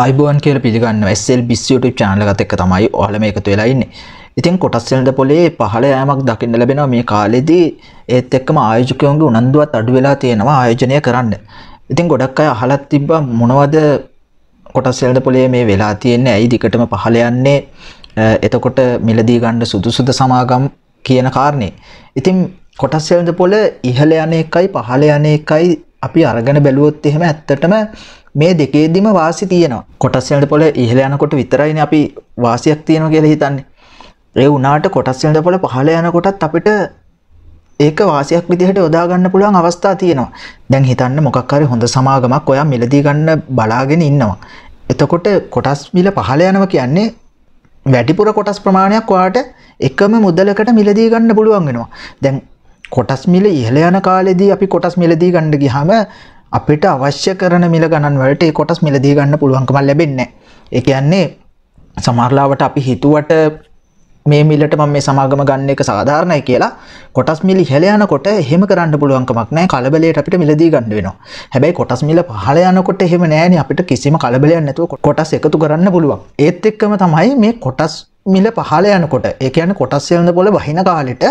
අයිබෝන් කියල පිළිගන්න SL බිස් YouTube චානලගත එක තමයි ඔහලම එකතු වෙලාඉන්න ඉතින් කොටස්සෙල්ද පොලේ පහල යෑමක් දකින්න ලැබෙන මේ කාලෙදී ඒත් එක්කම ආයෝජකයෝන්ගේ උනන්දුවත් අඩු වෙලා තියෙනවා ආයෝජනය කරන්න ඉතින් ගොඩක් අය අහලත් තිබ්බ මොනවද කොටස්සෙල්ද පොලේ මේ වෙලා තියෙන්නේ ඇයි දිකටම පහල යන්නේ එතකොට මිලදී ගණ්ඩ සුදුසුද සමාගම් කියන කාරණේ ඉතින් කොටස්සෙල්ද පොල ඉහල යන එකයි පහල යන එකයි අපි අරගෙන බැලුවොත් එහෙම ඇත්තටම මේ දෙකේදිම වාසි තියෙනවා කොටස්වලට පොළ ඉහළ යනකොට විතරයින අපි වාසියක් තියෙනවා කියලා හිතන්නේ. ඒ වුණාට කොටස්වලට පොළ පහළ යනකොටත් අපිට ඒක වාසියක් විදිහට යොදා ගන්න පුළුවන් අවස්ථා තියෙනවා. දැන් හිතන්න මොකක් හරි හොඳ සමාගමක් ඔයා මිලදී ගන්න බලාගෙන ඉන්නවා. එතකොට කොටස් මිල පහළ යනවා කියන්නේ වැඩිපුර කොටස් ප්‍රමාණයක් ඔයාට එකම මුදලකට මිලදී ගන්න පුළුවන් වෙනවා. දැන් කොටස් මිල ඉහළ යන කාලෙදී අපි කොටස් මිලදී ගණ්ඩ ගිහම අපිට අවශ්‍ය කරන මිල ගණන් වලට කොටස් මිලදී ගන්න පුළුවන්කම ලැබෙන්නේ එක යන්නේ සමරලාවට අපි හිතුවට මේ මිලට මම මේ සමාගම ගන්න එක සාධාරණයි කියලා කොටස් මිලි ඉහළ යනකොට එහෙම කරන්න පුළුවන්කමක් නැහැ කලබලයට අපිට මිලදී ගන්න වෙනවා. හැබැයි කොටස් මිල පහළ යනකොට එහෙම නැහැ නේ අපිට කිසිම කලබලයක් නැතුව කොටස් එකතු කරන්න පුළුවන්. ඒත් එක්කම තමයි මේ කොටස් මිල පහල යනකොට ඒ කියන්නේ කොටස් වෙනද පොළ වහින කාලෙට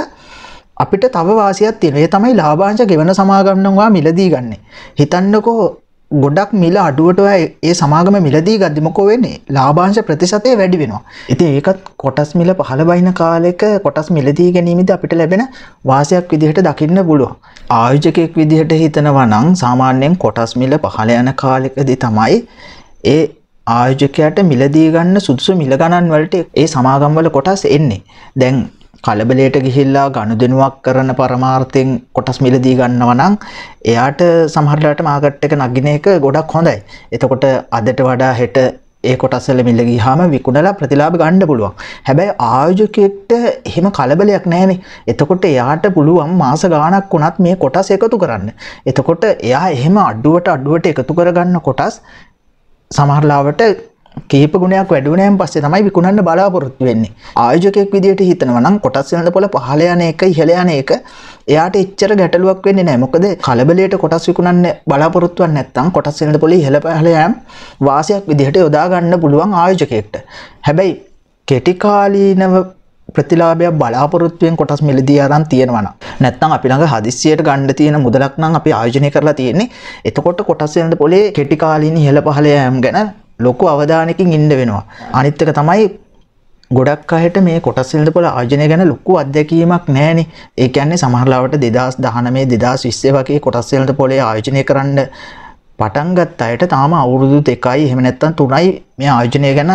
අපිට තව වාසියක් තියෙන ඒ තමයි ලාභාංශ ගෙවන සමාගන්නවා මිලදී ගන්න. හිතන්නකෝ ගොඩක් මිල අඩුවට ඒ සමාගම මිලදී ගදදිමකෝ වෙන්නේ ලාභාංශ ප්‍රතිශතය වැඩි වෙනවා. ඉති ඒකත් කොටස් මිල පහළ බයින කාලෙක කොටස් මිලදී ගැනීමද අපිට ලැබෙන වාසයක් විදිහට දකින්න පුළුව. ආයෝජකයෙක් විදිහට හිතනවා නං සාමාන්‍යයෙන් කොටස් මිල පහළ යන කාලෙකදී තමයි ඒ ආයෝජකයට මිලදී ගන්න සුදුසු මිල ගණන් වලට ඒ සමාගම්වල කොටස් එන්නේ. දැන් කලබලයට ගිහිල්ලා ගණුදෙනුවක් කරන පරමාර්ථයෙන් කොටස් මිලදී ගන්නව නම් එයාට සමහරලාට මාකට් එක නගින එක ගොඩක් හොඳයි. එතකොට අදට වඩා හෙට ඒ කොටස්සල මිල්ල ගිහාම විකුණලා ප්‍රතිලාභ ගන්න පුළුවන්. හැබැයි ආයෝජකෙක්ට එහෙම කලබලයක් නැහැනේ. එතකොට එයාට පුළුවන් මාස ගාණක් වුණත් මේ කොටස් එකතු කරන්න. එතකොට එයා එහෙම අඩුවට අඩුවට එකතු කරගන්න කොටස් සමහරලාවට කීප ගුණයක් වැඩුණෑම් පස්සේ තමයි විකුණන්න බලාපොරොත්තු වෙන්නේ ආයෝජකෙක් විදිහට හිතනවා නම් කොටස් වෙනද පොළ පහළ යන එක ඉහළ යන එක එයාට එච්චර ගැටලුවක් වෙන්නේ නැහැ. මොකද කලබලයට කොටස් විකුණන්න බලාපොරොත්තුවක් නැත්නම් කොටස් වෙනද පොළ ඉහළ පහළ යෑම වාසියක් විදිහට යොදා ගන්න පුළුවන් ආයෝජකයෙක්ට. හැබැයි කෙටි කාලීනව ප්‍රතිලාභයක් බලාපොරොත්තුවෙන් කොටස් මිලදී අරන් තියෙනවා නම් නැත්නම් අපි ළඟ හදිස්සියට ගන්න තියෙන මුදලක් නම් අපි ආයෝජනය කරලා තියෙන්නේ එතකොට කොටස් වෙනද පොලේ කෙටි කාලීන ඉහළ පහළ යෑම ගැන ලොකු අවධානකින් ඉන්න වෙනවා. අනිත්තක තමයි ගොඩක් අහට මේ කොටස්සිල්දපොල ආයජනය ගැන ලොක්කු අධ්‍යැකීමක් නෑනේ ඒකන්නේ සමහරලාවට දෙදස් දහනමේ දෙදස් විස්සේ වගේ කොටස්සිල්ට පොලේ ආයෝජනය කරන්න පටන්ගත් අයට තාම අවුරුදු දෙකයි හෙමනැත්තන් තුනයි මේ ආයෝජනය ගැන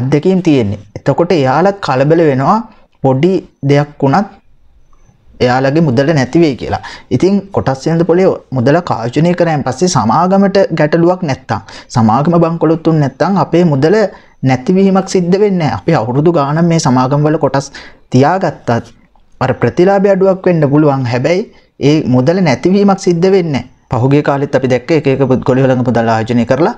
අත්දැකීම් තියෙන්නේ එතකොට එයාලත් කලබල වෙනවා පොඩි දෙයක් වුණත් එයාලගේ මුදලට නැතිවේ කියලා. ඉතින් කොටස්සිනද පොලේ මුදල කාර්ජනය කරයන් පස්සේ සමාගමට ගැටලුවක් නැත්තං. සමාගම බංකොලොත්තුන් නැත්තං අපේ මුදල නැතිවීමක් සිද්ධ වෙන්න අපි අවුරුදු ගාන මේ සමාගම්වල කොටස් තියාගත්තත් අර ප්‍රතිලාබ අඩුවක් වෙන්න පුළුවන් හැබැයි ඒ මුදල නැතිවීමක් සිද්ධ වෙන්න පහුගේ කාලෙත් අපි දැක්ක එක පුද්ගොලිවලඟ මුදල් ආජනය කරලා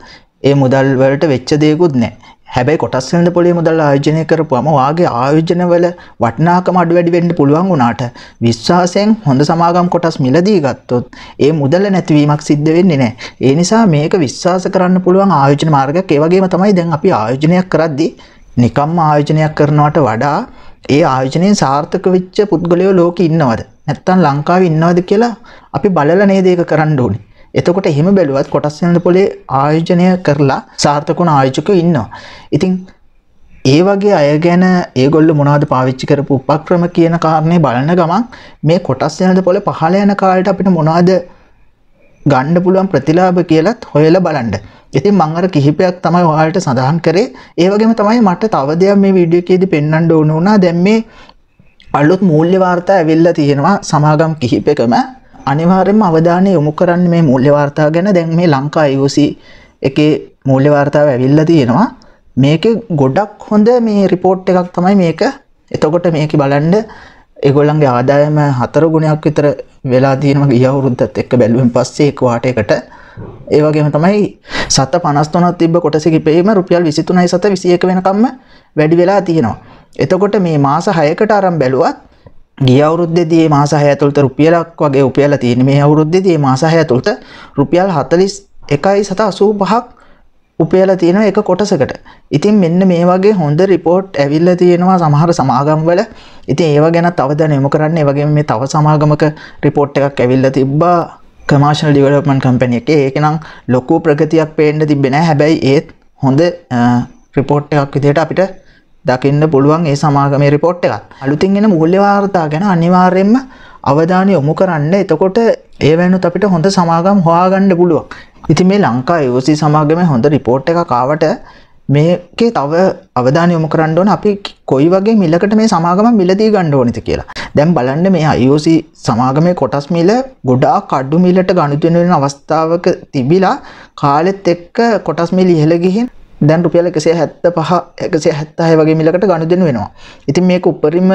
ඒ මුදල්වලට වෙච්ච දේකුත් නෑ හැබැයි කොටස්සෙන්ද පොලේ මුදල් ආයෝජනය කරපුවම වාගේ ආයෝජනවල වටිනාකම අඩු වැඩි වෙන්න පුළුවන් වුණාට විශ්වාසයෙන් හොඳ සමාගම් කොටස් මිලදී ගත්තොත් ඒ මුදල නැතිවීමක් සිද්ධ වෙන්නේ නැහැ. ඒ නිසා මේක විශ්වාස කරන්න පුළුවන් ආයෝජන මාර්ගයක් ඒ වගේම තමයි දැන් අපි ආයෝජනයක් කරද්දී නිකම්ම ආයෝජනයක් කරනවට වඩා ඒ ආයෝජනයෙන් සාර්ථක වෙච්ච පුද්ගලයෝ ලෝකෙ ඉන්නවද? නැත්තම් ලංකාවේ ඉන්නවද කියලා අපි බලලා නේද ඒක කරන්න ඕනේ. එතකොට එහෙම බැලුවත් කොටස් වෙළඳ පොලේ ආයෝජනය කරලා සාර්ථකුණ ආයෝජකයෝ ඉන්නවා. ඉතින් ඒ වගේ අය ගැන ඒගොල්ල මොනවද පාවිච්චි කරපු උපක්‍රම කියන කාරණේ බලන ගමන් මේ කොටස් වෙළඳ පොලේ පහළ යන කාලයට අපිට මොනවද ගන්න පුළුවන් ප්‍රතිලාභ කියලත් හොයලා බලන්න. ඉතින් මං අර කිහිපයක් තමයි ඔයාලට සඳහන් කරේ. ඒ වගේම තමයි මට තව දෙයක් මේ වීඩියෝ එකේදී පෙන්වන්න ඕන වුණා. දැන් මේ අලුත් මූල්‍ය වාර්තා ඇවිල්ලා තියෙනවා සමාගම් කිහිපයකම අනිවාර්යෙන්ම අවධානය යොමු කරන්න මේ මූල්‍ය වාර්තා ගැන දැන් මේ ලංකා IOC එකේ මූල්‍ය වාර්තාව ඇවිල්ලා තියෙනවා. මේක ගොඩක් හොඳ මේ රිපෝට් එකක් තමයි මේක. එතකොට මේක බලන්න ඒගොල්ලන්ගේ ආදායම හතර ගුණයක් විතර වෙලා තියෙනවා ගිය අවුරුද්දත් එක්ක බැලුවෙන් පස්සේ එක වාටයකට. ඒ වගේම තමයි 753ක් තිබ්බ කොටස කිපේම රුපියල් 23යි 721 වෙනකම්ම වැඩි වෙලා තියෙනවා. එතකොට මේ මාස 6කට අරන් බැලුවත් ගිය අවුරුද්දේ මාස 6 ඇතුළත රුපියලක් වගේ උපයලා තියෙන මේ අවුරුද්දේ මාස 6 ඇතුළත රුපියල් 41.85ක් උපයලා තියෙනවා එක කොටසකට. ඉතින් මෙන්න මේ වගේ හොඳ report ඇවිල්ලා තියෙනවා සමහර සමාගම්වල. ඉතින් ඒව ගැනත් අවධානය යොමු කරන්න. ඒ වගේම මේ තව සමාගමක report එකක් ඇවිල්ලා තිබ්බා commercial development company එකේ. ඒක නම් ලොකු ප්‍රගතියක් පේන්න තිබ්බේ නැහැ. හැබැයි ඒත් හොඳ report එකක් විදිහට අපිට දකින්න පුළුවන් ඒ සමාගම රිපොට් එකක් අලුතින් එන මුල්්‍ය වාර්තා ගැන අනිවාර්යෙන්ම අවධානය යොමු කරන්න එතකොට ඒ වැනුත් අපිට හොඳ සමාගම් හොයාගන්න පුළුවන් ඉති මේ ලංකා යෝසි සමාගම හොඳ රිපෝට් එක කාවට මේකේ තව අවධාන යොමු කරන්න ඕන අපි කොයි වගේ මිල්ලකට මේ සමාගම මිලදී ගණ්ඩ ඕනති කියලා දැම් බලන්න මේ අයෝසි සමාගමේ කොටස් මිල ගොඩා කඩ්ඩු මිලට ගණතුෙන අවස්ථාවක තිබිලා කාලෙත් එක්ක කොටස් මිල් ඉහළ ගිහින් දැන් රුපියල් 175 176 වගේ මිලකට ගනුදෙනු වෙනවා. ඉතින් මේක උපරිම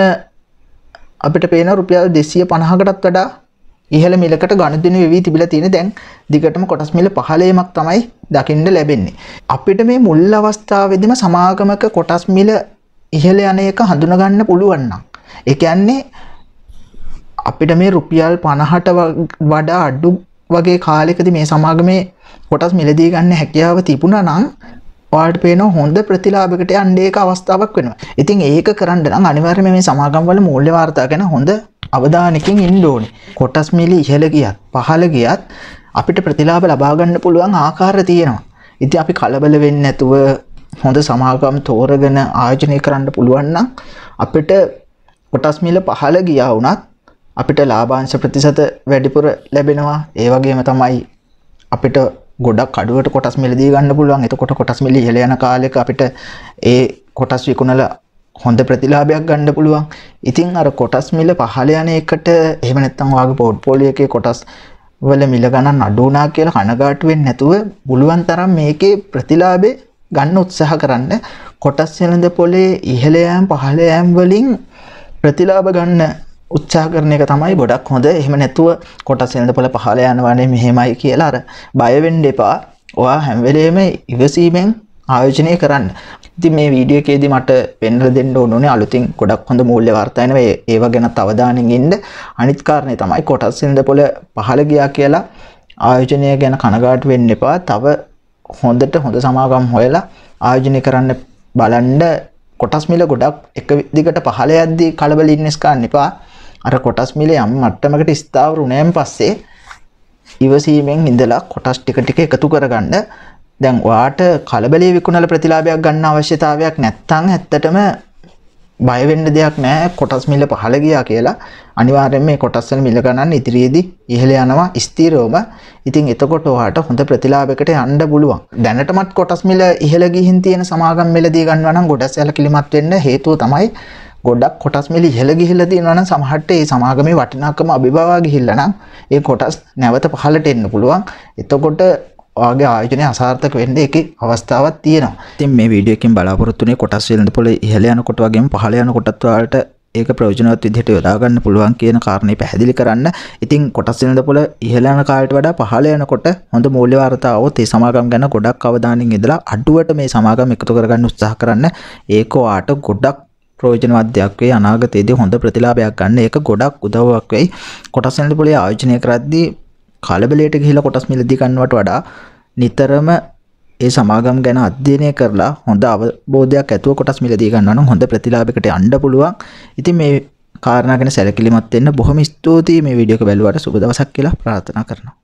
අපිට පේන රුපියල් 250කටත් වඩා ඉහළ මිලකට ගණදෙනු වෙවී තිබිලා තියෙන දැන් දිගටම කොටස් මිල 15ක් තමයි දකින්න ලැබෙන්නේ. අපිට මේ මුල් අවස්ථාවේදීම සමාගමක කොටස් මිල ඉහළ යන එක හඳුනා ගන්න පුළුවන් නම් ඒ කියන්නේ අපිට මේ රුපියල් 50ට වඩා අඩු වගේ කාලෙකදී මේ සමාගමේ කොටස් මිලදී ගන්න හැකියාව තිබුණා නම් වාට පේන හොඳ ප්‍රතිලාභකට අන්ඩේක අවස්ථාවක් වෙනවා ඉතින් ඒක කරන්න නම් අනිවර්ම මේ සමාගම්වල මූල්්‍ය වාර්තා ගැන හොඳ අවධානකින් ඉන්ඩෝනි කොටස් මිලි ඉහල ගියත් පහල ගියත් අපිට ප්‍රතිලාබ ලබාගන්න පුළුවන් ආකාර තියෙනවා ඉති අපි කලබල වෙන්න ඇතුව හොඳ සමාගම් තෝරගෙන ආයජනය කරන්න පුළුවන්නම් අපිට කොටස් මිල පහල ගියා වුනත් අපිට ලාබාංශ ප්‍රතිශත වැඩිපුර ලැබෙනවා ඒවගේම තමයි අපිට ගොඩක් කඩුවට කොටස් මිලදී ගන්න පුළුවන් එතකොට කොටස් මිලි ඉහළ යන කාලෙක අපිට ඒ කොටස් විකුණලා හොඳ ප්‍රතිලාභයක් ගන්න පුළුවන්. ඉතින් අර කොටස් මිල පහළ යන එකට එහෙම නැත්නම් ඔයාගේ පෝර්ට්ෆෝලියෝ එකේ කොටස් වල මිල ගණන් අඩු වුණා කියලා කනගාටු වෙන්නේ නැතුව පුළුවන් තරම් මේකේ ප්‍රතිලාභේ ගන්න උත්සාහ කරන්න කොටස් වෙළඳ පොලේ ඉහළ යෑම් පහළ යෑම් වලින් ප්‍රතිලාභ ගන්න උත්සා කරන එක තමයි බොඩක් හොඳ එහෙම නැතුව කොට සෙල්ද පොල පහල යනවනේ මෙහෙමයි කියලා අර බයවෙන්ඩ එපා ඔයා හැම්වෙලේම ඉවසීමෙන් ආයෝජනය කරන්න ඉති මේ වීඩියකේද මට පෙන්ල දෙන්න ඕනේ අලුතින් ගොඩක් හොඳ මූල්්‍ය වර්තයන ඒව ගැන තවදානගෙන්ට අනිත්කාරණය තමයි කොටස් සිද පොල පහල ගියා කියලා ආයෝජනය ගැන කනගාට වෙන්න එපා තව හොඳට හොඳ සමාගම් හොයලා ආයෝජනය කරන්න බලන්ඩ කොටස් මිල ගොඩක් එක දිගට පහල ඇද්දී කලබල ඉන්නස්කාන්න එපා අර කොටස් මිල යම් මට්ටමකට ස්ථාවර උනෑන් පස්සේ ඉවසීමෙන් ඉඳලා කොටස් ටික ටික එකතු කරගන්න දැන් වාට කලබලේ විකුණල ප්‍රතිලාභයක් ගන්න අවශ්‍යතාවයක් නැත්තං ඇත්තටම බයවෙන්න දෙයක් නෑ කොටස් මිල්ල පහළ ගියා කියලා අනිවාර්යෙන් මේ කොටස්වල මිල ගණන් ඉදිරියේදී ඉහළ යනවා ස්ථිරවම ඉතින් එතකොට ඔයාට හොඳ ප්‍රතිලාභයකට යන්න පුළුවන් දැනටමත් කොටස් මිල ඉහළ ගිහින් තියෙන සමාගම් මිලදී ගන්නවා නම් ගොඩක් සැලකිලිමත් වෙන්න හේතුව තමයි ගොඩක් කොටස් මෙලි හෙළ ගිහිල්ල තියෙනවා නම් සමහරට ඒ සමාගමේ වටිනාකම අභිභවා ගිහිල්ලා නම් ඒ කොටස් නැවත පහළට එන්න පුළුවන්. එතකොට ඔයාගේ ආයෝජනය අසාර්ථක වෙන්න එක අවස්ථාවක් තියෙනවා. ඉතින් මේ වීඩියෝ එකෙන් බලාපොරොත්තු වෙන්නේ කොටස් වෙළඳපොළ ඉහළ යනකොට වගේම පහළ යනකොටත් ඔයාලට ඒක ප්‍රයෝජනවත් විදිහට යොදා ගන්න පුළුවන් කියන කාරණේ පැහැදිලි කරන්න. ඉතින් කොටස් වෙනදපොළ ඉහළ යන කාලයට වඩා පහළ යනකොට හොඳ මූල්‍ය වාර්තාවෝත් ඒ සමාගම් ගැන ගොඩක් අවධානයෙන් ඉඳලා අඩුවට මේ සමාගම් එකතු කරගන්න උත්සාහ කරන්න. ඒක ඔයාට ගොඩක් ප්‍රයෝජනවත් දෙයක් වෙයි අනාගතයේදී හොඳ ප්‍රතිලාභයක් ගන්න ඒක ගොඩක් උදව්වක් වෙයි කොටස් මිල පොලේ ආයෝජනය කරද්දී කලබලයට ගිහිලා කොටස් මිලදී ගන්නවට වඩා නිතරම ඒ සමාගම් ගැන අධ්‍යයනය කරලා හොඳ අවබෝධයක් ඇතුව කොටස් මිලදී ගන්නවා නම් හොඳ ප්‍රතිලාභයකට යන්න පුළුවන්. ඉතින් මේ කාරණා ගැන සැලකිලිමත් වෙන්න බොහොම ස්තුතියි මේ වීඩියෝ එක බැලුවට සුබ දවසක් කියලා ප්‍රාර්ථනා කරනවා.